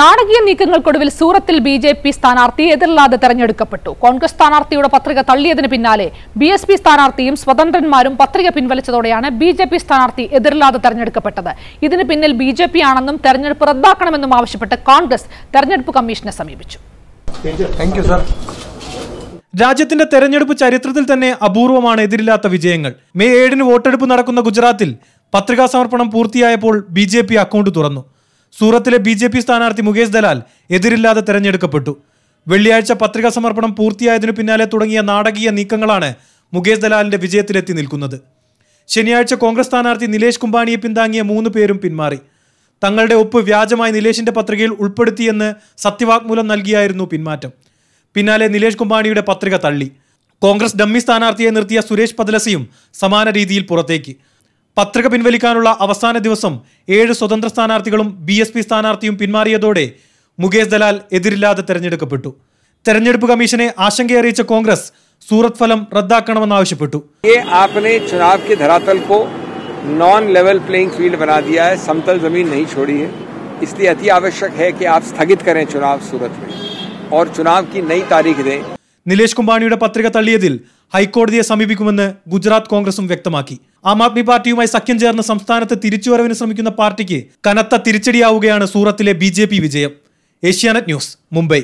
നാടകീയ നീക്കങ്ങൾക്കൊടുവിൽ സൂറത്തിൽ B J P സ്ഥാനാർത്ഥി എതിരില്ലാതെ തെരഞ്ഞെടുക്കപ്പെട്ടു കോൺഗ്രസ് സ്ഥാനാർത്ഥിയുടെ പത്രിക തള്ളിയതിന് പിന്നാലെ ബി എസ് പി സ്ഥാനാർത്ഥിയും സ്വതന്ത്രന്മാരും പത്രിക പിൻവലിച്ചതോടെയാണ് ബി ജെ പി സ്ഥാനാർത്ഥി എതിരില്ലാതെ തെരഞ്ഞെടുക്കപ്പെട്ടത് ഇതിന് പിന്നിൽ ബി ജെ പി ആണെന്നും തെരഞ്ഞെടുപ്പ് റദ്ദാക്കണമെന്നും ആവശ്യപ്പെട്ട് കോൺഗ്രസ് തെരഞ്ഞെടുപ്പ് കമ്മീഷനെ സമീപിച്ചു രാജ്യത്തിന്റെ തെരഞ്ഞെടുപ്പ് ചരിത്രത്തിൽ തന്നെ അപൂർവമാണ് എതിരില്ലാത്ത വിജയങ്ങൾ മെയ് ഏഴിന് വോട്ടെടുപ്പ് നടക്കുന്ന ഗുജറാത്തിൽ പത്രികാ സമർപ്പണം പൂർത്തിയായപ്പോൾ ബി അക്കൗണ്ട് തുറന്നു സൂറത്തിലെ ബി ജെ പി സ്ഥാനാർത്ഥി മുകേഷ് ദലാൽ എതിരില്ലാതെ തെരഞ്ഞെടുക്കപ്പെട്ടു വെള്ളിയാഴ്ച പത്രികാ സമർപ്പണം പൂർത്തിയായതിനു പിന്നാലെ തുടങ്ങിയ നാടകീയ നീക്കങ്ങളാണ് മുകേഷ് ദലാലിന്റെ വിജയത്തിലെത്തി നിൽക്കുന്നത് ശനിയാഴ്ച കോൺഗ്രസ് സ്ഥാനാർത്ഥി നിലേഷ് കുംബാണിയെ പിന്താങ്ങിയ മൂന്ന് പേരും പിന്മാറി തങ്ങളുടെ ഒപ്പ് വ്യാജമായി നിലേഷിന്റെ പത്രികയിൽ ഉൾപ്പെടുത്തിയെന്ന് സത്യവാഗ്മൂലം നൽകിയായിരുന്നു പിന്മാറ്റം പിന്നാലെ നിലേഷ് കുമ്പാനിയുടെ പത്രിക തള്ളി കോൺഗ്രസ് ഡമ്മി സ്ഥാനാർത്ഥിയെ നിർത്തിയ സുരേഷ് പദലസിയും സമാന രീതിയിൽ പുറത്തേക്ക് പത്രിക പിൻവലിക്കാനുള്ള അവസാന ദിവസം ഏഴ് സ്വതന്ത്ര സ്ഥാനാർത്ഥികളും ബി എസ് പി സ്ഥാനാർത്ഥിയും പിന്മാറിയതോടെ മുകേഷ് ദലാൽ എതിരില്ലാതെ തെരഞ്ഞെടുക്കപ്പെട്ടു തെരഞ്ഞെടുപ്പ് കമ്മീഷനെ ആശങ്കയറിയിച്ച കോൺഗ്രസ് സൂറത്ത് ഫലം റദ്ദാക്കണമെന്നാവശ്യപ്പെട്ടു ചുനാവ് കി ധരാതൽ കോ नॉन लेवल प्लेइंग फील्ड बना दिया है समतल जमीन नहीं छोड़ी है इसलिए अति आवश्यक है कि आप स्थगित करें चुनाव सूरत में और चुनाव की नई तारीख दें നിലേഷ് കുംബാണിയുടെ പത്രിക തള്ളിയതിൽ ഹൈക്കോടതിയെ സമീപിക്കുമെന്ന് ഗുജറാത്ത് കോൺഗ്രസും വ്യക്തമാക്കി ആം ആദ്മി പാർട്ടിയുമായി സഖ്യം ചേർന്ന സംസ്ഥാനത്ത് തിരിച്ചുവരവിന് ശ്രമിക്കുന്ന പാർട്ടിക്ക് കനത്ത തിരിച്ചടിയാവുകയാണ് സൂറത്തിലെ ബി വിജയം ഏഷ്യാനെറ്റ് ന്യൂസ് മുംബൈ